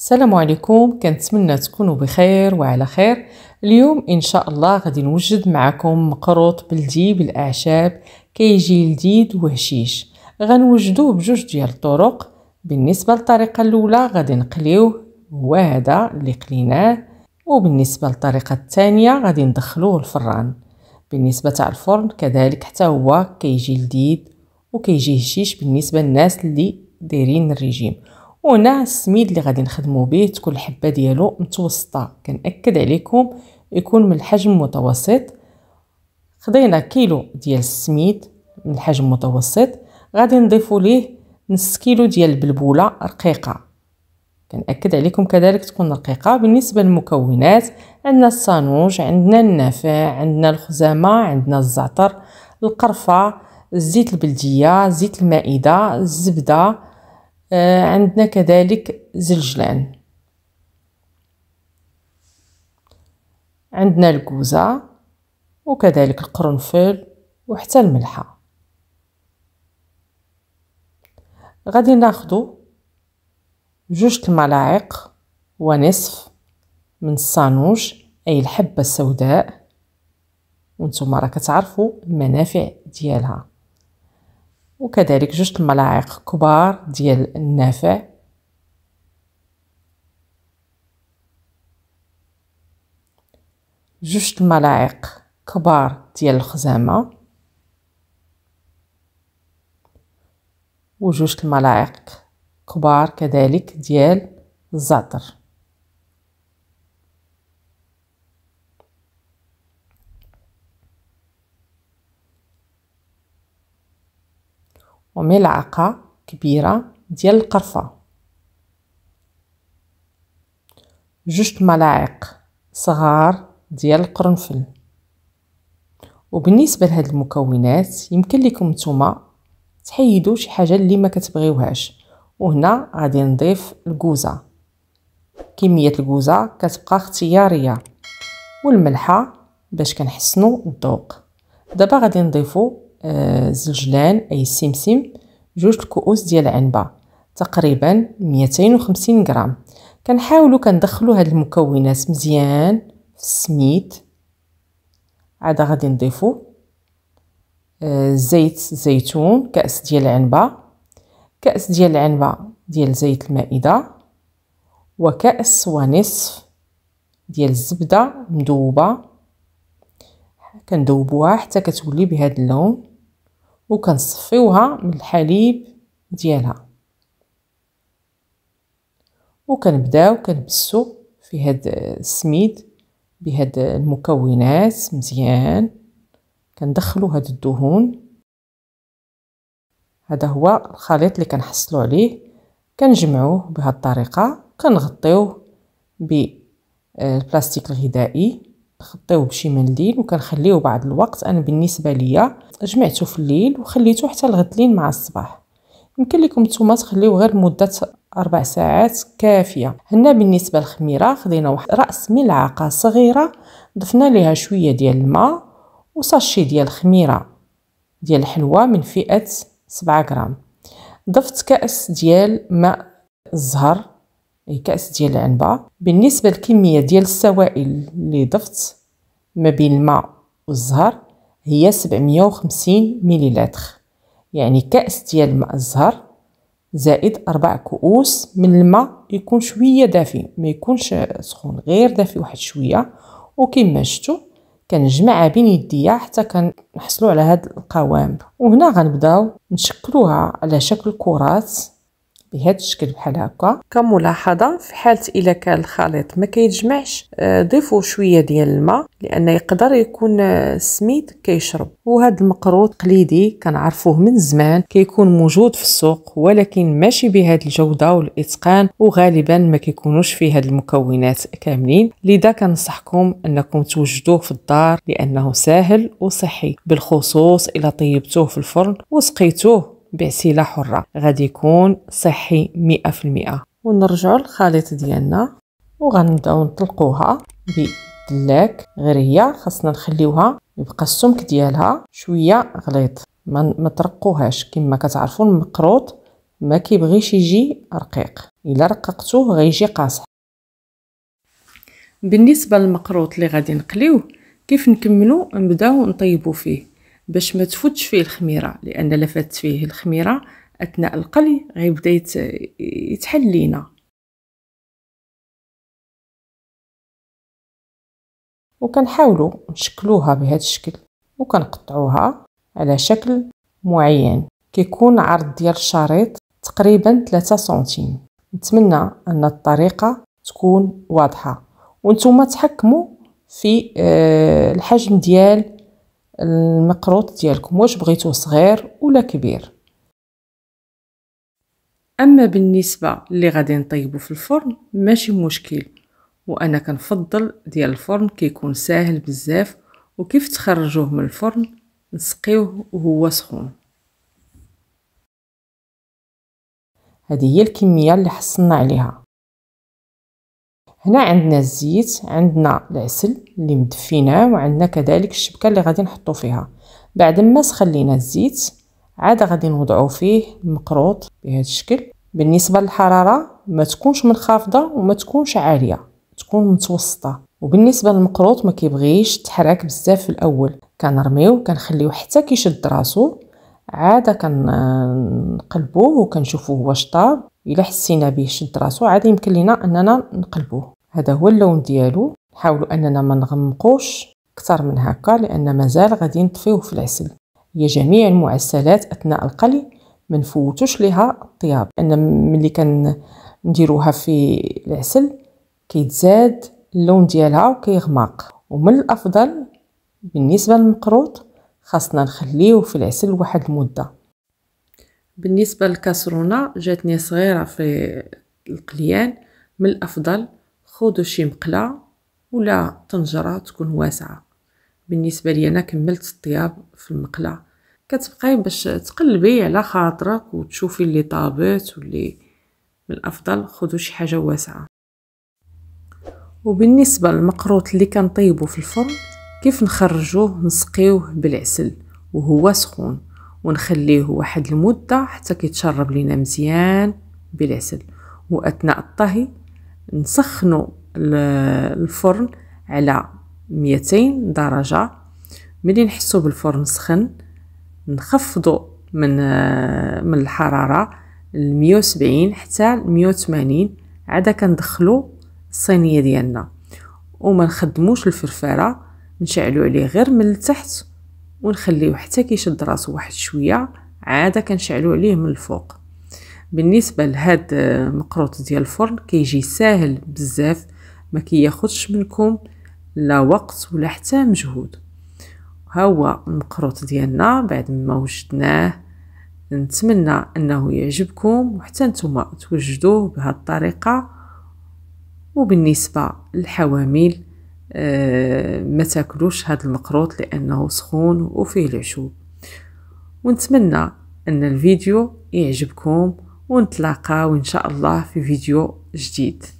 السلام عليكم كنتمنى تكونوا بخير وعلى خير اليوم ان شاء الله غادي نوجد معكم مقروط بلدي بالاعشاب كيجي لذيذ وهشيش غنوجدوه بجوج ديال الطرق بالنسبه للطريقه الاولى غادي نقليوه هو هذا اللي قليناه وبالنسبه للطريقه الثانيه غادي ندخلوه الفران بالنسبه تاع الفرن كذلك حتى هو كيجي لذيذ وكيجي هشيش بالنسبه للناس اللي دايرين الريجيم وهنا السميد اللي غادي نخدمو به تكون الحبه ديالو متوسطه كنأكد عليكم يكون من الحجم متوسط خدينا كيلو ديال السميد من الحجم متوسط غادي نضيفو ليه نص كيلو ديال البلبوله رقيقه كنأكد عليكم كذلك تكون رقيقه بالنسبه للمكونات عندنا الصانوج عندنا النافع عندنا الخزامه عندنا الزعتر القرفه الزيت البلديه زيت المائده الزبده آه، عندنا كذلك زلجلان عندنا الكوزة وكذلك القرنفل وحتى الملحة غادي ناخدو جوج الملاعق ونصف من الصانوج اي الحبة السوداء وانتم راه كتعرفوا المنافع ديالها وكذلك جوج الملاعق كبار ديال النافع جوج الملاعق كبار ديال الخزامه وجوج الملاعق كبار كذلك ديال الزعتر وملعقة كبيرة ديال القرفة جوج ملاعق صغار ديال القرنفل وبالنسبه لهاد المكونات يمكن لكم نتوما تحيدوا شي حاجه اللي ما كتبغيوهاش وهنا غادي نضيف الكوزه كميه الكوزه كتبقى اختياريه والملحه باش كنحسنوا الذوق دابا غادي نضيفوا آه، زلجلان أي السمسم جوج الكؤوس ديال العنبه تقريبا 250 غرام كنحاولوا كندخلوا هاد المكونات مزيان في السميد عاد غادي نضيفو آه، زيت الزيتون كأس ديال العنبة كأس ديال العنبة ديال زيت المائدة وكأس ونصف ديال الزبدة مذوبة كندوبوها حتى كتولي بهاد اللون وكنصفيوها من الحليب ديالها وكنبداو كنبسو في هاد السميد بهاد المكونات مزيان كندخلو هاد الدهون هذا هو الخليط اللي كنحصلوا عليه كنجمعوه بهاد الطريقه كنغطيوه بالبلاستيك آه، الغذائي نغطيوه بشي منديل وكنخليه بعض الوقت انا بالنسبه ليا جمعته في الليل وخليته حتى الغد مع الصباح يمكن لكم نتوما تخليوه غير مده أربع ساعات كافية هنا بالنسبة للخميرة خدينا واحد رأس ملعقة صغيرة ضفنا لها شوية ديال الماء وساشي ديال الخميرة ديال الحلوى من فئة سبعة غرام ضفت كأس ديال ماء الزهر كأس ديال العنبة بالنسبة للكمية ديال السوائل اللي ضفت ما بين الماء والزهر هي 750 مليلتر يعني كأس ديال ماء الزهر زائد أربع كؤوس من الماء يكون شوية دافي ما يكونش سخون غير دافي واحد شوية وكما شفتوا كنجمعها بين يديا حتى كنحصلوا على هذا القوام وهنا غنبداو نشكلوها على شكل كرات بهذا الشكل بحال هكا كملاحظه في حاله الا كان الخليط ما كيتجمعش آه، ضيفوا شويه ديال الماء لان يقدر يكون السميد آه، كيشرب وهذا المقروط تقليدي كنعرفوه من زمان كيكون موجود في السوق ولكن ماشي بهذه الجوده والاتقان وغالبا ما كيكونوش فيه هاد المكونات كاملين لذا كنصحكم انكم توجدوه في الدار لانه سهل وصحي بالخصوص الا طيبتوه في الفرن وسقيتوه بعسيلة حرة غادي يكون صحي مئة في المئة ونرجعو للخليط ديالنا وغنبداو نطلقوها بدلاك غير هي خاصنا نخليوها يبقى السمك ديالها شويه غليظ ما مترقوهاش كما كتعرفوا المقروط ما كيبغيش يجي رقيق الا رققتوه غيجي قاصح بالنسبه للمقروط اللي غادي نقليوه كيف نكملو نبداو نطيبو فيه باش ما تفوتش فيه الخميره لان الا فاتت فيه الخميره اثناء القلي غيبدا يتحل لينا وكنحاولوا نشكلوها بهذا الشكل وكنقطعوها على شكل معين كيكون عرض ديال الشريط تقريبا 3 سنتيم نتمنى ان الطريقه تكون واضحه وانتم تحكموا في آه، الحجم ديال المقروط ديالكم واش بغيتوه صغير ولا كبير اما بالنسبه اللي غادي نطيبو في الفرن ماشي مشكل وانا كنفضل ديال الفرن كيكون ساهل بزاف وكيف تخرجوه من الفرن نسقيوه وهو سخون هذه هي الكميه اللي حصلنا عليها هنا عندنا الزيت عندنا العسل اللي مدفيناه وعندنا كذلك الشبكه اللي غادي نحطو فيها بعد ما سخلينا الزيت عاد غادي نوضعو فيه المقروط بهذا الشكل بالنسبه للحراره ما تكونش منخفضه وما تكونش عاليه تكون متوسطه وبالنسبه للمقروط ما كيبغيش تحرك بزاف في الاول كنرميو كنخليو حتى كيشد راسو عاد كنقلبوه وكنشوفوه واش طاب الا حسينا به شد راسو عاد يمكن لينا اننا نقلبوه هذا هو اللون ديالو نحاولوا اننا ما نغمقوش اكثر من هكا لان مازال غادي نطفيوه في العسل هي جميع المعسلات اثناء القلي ما نفوتوش ليها الطياب لان ملي كنديروها في العسل كيتزاد اللون ديالها وكيغمق ومن الافضل بالنسبه للمقروط خاصنا نخليه في العسل واحد المده بالنسبة للكاسرونه جاتني صغيرة في القليان من الأفضل خذوا شي مقلة ولا طنجرة تكون واسعة بالنسبة لي أنا كملت الطياب في المقلة كتبقاي باش تقلبي على خاطرك وتشوفي اللي طابت واللي من الأفضل خذوا شي حاجة واسعة وبالنسبة للمقروط اللي كنطيبو في الفرن كيف نخرجوه نسقيوه بالعسل وهو سخون ونخليه واحد المده حتى كيتشرب لينا مزيان بالعسل واثناء الطهي نسخنوا الفرن على 200 درجه ملي نحسو بالفرن سخن نخفضوا من من الحراره ل 170 حتى ل 180 عاد كندخلو الصينيه ديالنا وما نخدموش الفرفاره نشعلو عليه غير من التحت ونخليه حتى كيشد راسو واحد شويه عاده كنشعلو عليه من الفوق بالنسبه لهاد المقروط آه، ديال الفرن كيجي ساهل بزاف ما كياخذش منكم لا وقت ولا حتى مجهود ها هو المقروط ديالنا بعد ما وجدناه نتمنى انه يعجبكم وحتى نتوما توجدوه بهذه الطريقه وبالنسبه للحوامل آه، ما تاكلوش هذا المقروط لانه سخون وفيه العشوب ونتمنى ان الفيديو يعجبكم ونتلاقاو ان شاء الله في فيديو جديد